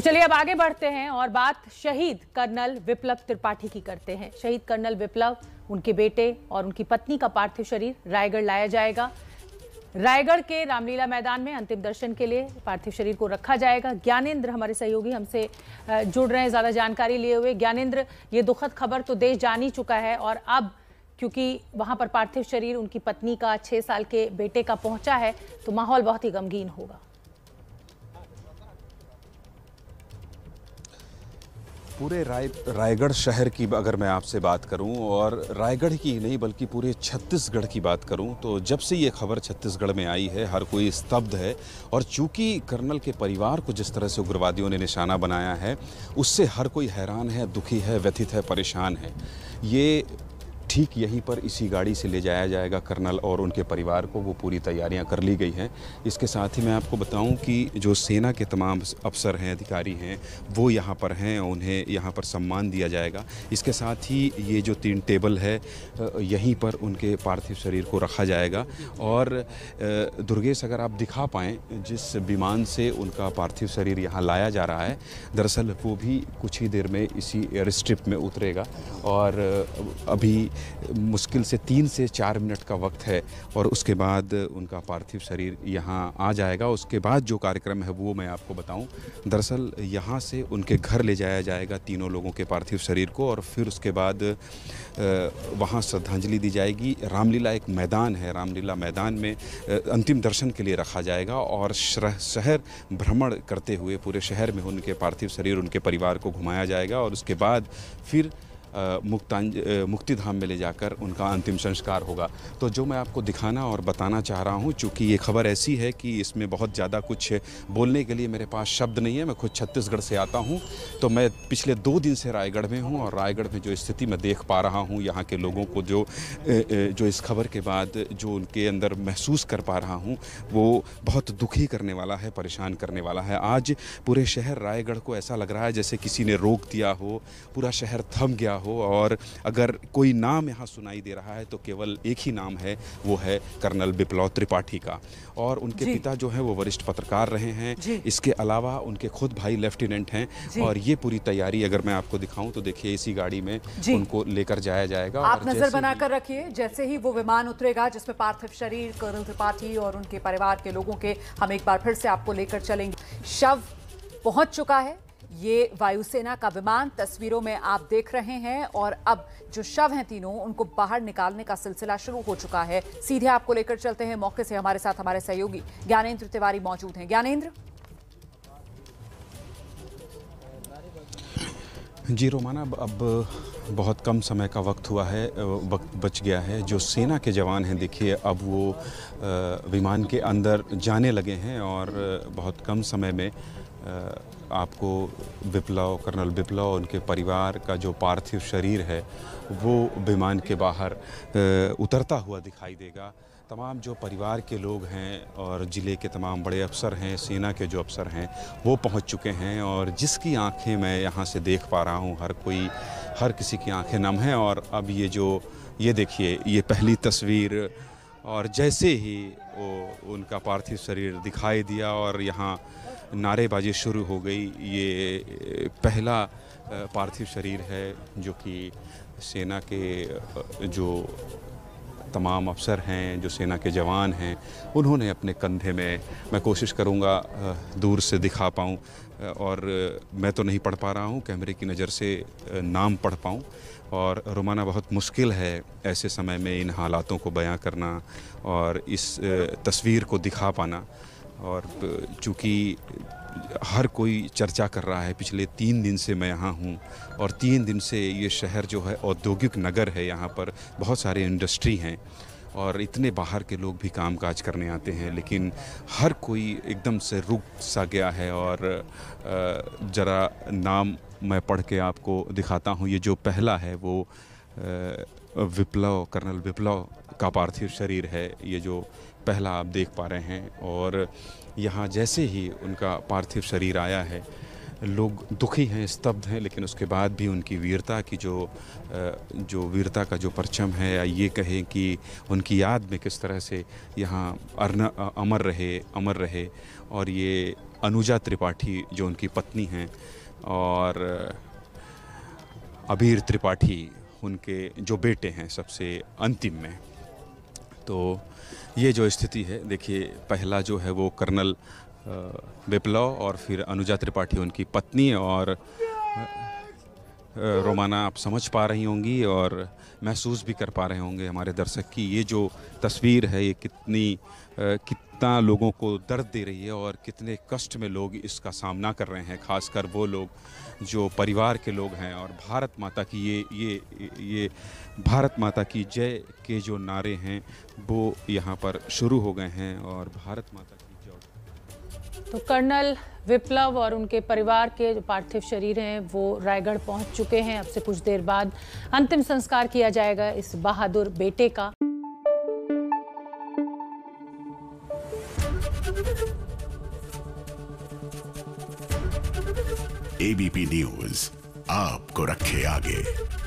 चलिए अब आगे बढ़ते हैं और बात शहीद कर्नल विप्लव त्रिपाठी की करते हैं शहीद कर्नल विप्लव उनके बेटे और उनकी पत्नी का पार्थिव शरीर रायगढ़ लाया जाएगा रायगढ़ के रामलीला मैदान में अंतिम दर्शन के लिए पार्थिव शरीर को रखा जाएगा ज्ञानेंद्र हमारे सहयोगी हमसे जुड़ रहे हैं ज़्यादा जानकारी लिए हुए ज्ञानेंद्र ये दुखद खबर तो देश जान ही चुका है और अब क्योंकि वहां पर पार्थिव शरीर उनकी पत्नी का छह साल के बेटे का पहुंचा है तो माहौल बहुत ही गमगीन होगा पूरे राय रायगढ़ शहर की अगर मैं आपसे बात करूं और रायगढ़ की नहीं बल्कि पूरे छत्तीसगढ़ की बात करूं तो जब से ये खबर छत्तीसगढ़ में आई है हर कोई स्तब्ध है और चूंकि कर्नल के परिवार को जिस तरह से उग्रवादियों ने निशाना बनाया है उससे हर कोई हैरान है दुखी है व्यथित है परेशान है ये ठीक यहीं पर इसी गाड़ी से ले जाया जाएगा कर्नल और उनके परिवार को वो पूरी तैयारियां कर ली गई हैं इसके साथ ही मैं आपको बताऊं कि जो सेना के तमाम अफसर हैं अधिकारी हैं वो यहाँ पर हैं उन्हें यहाँ पर सम्मान दिया जाएगा इसके साथ ही ये जो तीन टेबल है यहीं पर उनके पार्थिव शरीर को रखा जाएगा और दुर्गेश अगर आप दिखा पाएँ जिस विमान से उनका पार्थिव शरीर यहाँ लाया जा रहा है दरअसल वो भी कुछ ही देर में इसी एयर स्ट्रिप में उतरेगा और अभी मुश्किल से तीन से चार मिनट का वक्त है और उसके बाद उनका पार्थिव शरीर यहाँ आ जाएगा उसके बाद जो कार्यक्रम है वो मैं आपको बताऊँ दरअसल यहाँ से उनके घर ले जाया जाएगा तीनों लोगों के पार्थिव शरीर को और फिर उसके बाद वहाँ श्रद्धांजलि दी जाएगी रामलीला एक मैदान है रामलीला मैदान में अंतिम दर्शन के लिए रखा जाएगा और शहर भ्रमण करते हुए पूरे शहर में उनके पार्थिव शरीर उनके परिवार को घुमाया जाएगा और उसके बाद फिर मुक्तांज मुक्ति धाम में ले जाकर उनका अंतिम संस्कार होगा तो जो मैं आपको दिखाना और बताना चाह रहा हूँ चूँकि ये खबर ऐसी है कि इसमें बहुत ज़्यादा कुछ बोलने के लिए मेरे पास शब्द नहीं है मैं खुद छत्तीसगढ़ से आता हूँ तो मैं पिछले दो दिन से रायगढ़ में हूँ और रायगढ़ में जो स्थिति मैं देख पा रहा हूँ यहाँ के लोगों को जो जो इस खबर के बाद जो उनके अंदर महसूस कर पा रहा हूँ वो बहुत दुखी करने वाला है परेशान करने वाला है आज पूरे शहर रायगढ़ को ऐसा लग रहा है जैसे किसी ने रोक दिया हो पूरा शहर थम गया हो और अगर कोई नाम यहाँ सुनाई दे रहा है तो केवल एक ही नाम है वो है कर्नल बिप्लव त्रिपाठी का और उनके पिता जो है वो वरिष्ठ पत्रकार रहे हैं इसके अलावा उनके खुद भाई लेफ्टिनेंट हैं और ये पूरी तैयारी अगर मैं आपको दिखाऊं तो देखिए इसी गाड़ी में उनको लेकर जाया जाएगा आप नजर बनाकर रखिए जैसे ही वो विमान उतरेगा जिसमें पार्थिव शरीर कर्नल त्रिपाठी और उनके परिवार के लोगों के हम एक बार फिर से आपको लेकर चलेंगे शव पहुंच चुका है ये वायुसेना का विमान तस्वीरों में आप देख रहे हैं और अब जो शव हैं तीनों उनको बाहर निकालने का सिलसिला शुरू हो चुका है सीधे आपको लेकर चलते हैं मौके से हमारे साथ हमारे सहयोगी ज्ञानेन्द्र तिवारी मौजूद हैं ज्ञानेन्द्र जी रोमाना अब बहुत कम समय का वक्त हुआ है वक्त बच गया है जो सेना के जवान हैं देखिए अब वो विमान के अंदर जाने लगे हैं और बहुत कम समय में आपको विप्लव कर्नल विप्लव उनके परिवार का जो पार्थिव शरीर है वो विमान के बाहर उतरता हुआ दिखाई देगा तमाम जो परिवार के लोग हैं और ज़िले के तमाम बड़े अफसर हैं सेना के जो अफसर हैं वो पहुंच चुके हैं और जिसकी आंखें मैं यहां से देख पा रहा हूं हर कोई हर किसी की आंखें नम हैं और अब ये जो ये देखिए ये पहली तस्वीर और जैसे ही वो उनका पार्थिव शरीर दिखाई दिया और यहाँ नारेबाजी शुरू हो गई ये पहला पार्थिव शरीर है जो कि सेना के जो तमाम अफसर हैं जो सेना के जवान हैं उन्होंने अपने कंधे में मैं कोशिश करूंगा दूर से दिखा पाऊं और मैं तो नहीं पढ़ पा रहा हूं कैमरे की नज़र से नाम पढ़ पाऊं और रोमाना बहुत मुश्किल है ऐसे समय में इन हालातों को बयां करना और इस तस्वीर को दिखा पाना और चूँकि हर कोई चर्चा कर रहा है पिछले तीन दिन से मैं यहाँ हूँ और तीन दिन से ये शहर जो है औद्योगिक नगर है यहाँ पर बहुत सारे इंडस्ट्री हैं और इतने बाहर के लोग भी काम काज करने आते हैं लेकिन हर कोई एकदम से रुक सा गया है और ज़रा नाम मैं पढ़ के आपको दिखाता हूँ ये जो पहला है वो विप्लव कर्नल विप्लव का पार्थिव शरीर है ये जो पहला आप देख पा रहे हैं और यहाँ जैसे ही उनका पार्थिव शरीर आया है लोग दुखी हैं स्तब्ध हैं लेकिन उसके बाद भी उनकी वीरता की जो जो वीरता का जो परचम है या ये कहें कि उनकी याद में किस तरह से यहाँ अरना अमर रहे अमर रहे और ये अनुजा त्रिपाठी जो उनकी पत्नी हैं और अबीर त्रिपाठी उनके जो बेटे हैं सबसे अंतिम में तो ये जो स्थिति है देखिए पहला जो है वो कर्नल बिप्लव और फिर अनुजा त्रिपाठी उनकी पत्नी और रोमाना आप समझ पा रही होंगी और महसूस भी कर पा रहे होंगे हमारे दर्शक की ये जो तस्वीर है ये कितनी कितना लोगों को दर्द दे रही है और कितने कष्ट में लोग इसका सामना कर रहे हैं खासकर वो लोग जो परिवार के लोग हैं और भारत माता की ये ये ये भारत माता की जय के जो नारे हैं वो यहाँ पर शुरू हो गए हैं और भारत माता की जय तो कर्नल विप्लव और उनके परिवार के जो पार्थिव शरीर हैं वो रायगढ़ पहुंच चुके हैं अब से कुछ देर बाद अंतिम संस्कार किया जाएगा इस बहादुर बेटे का एबीपी न्यूज आपको रखे आगे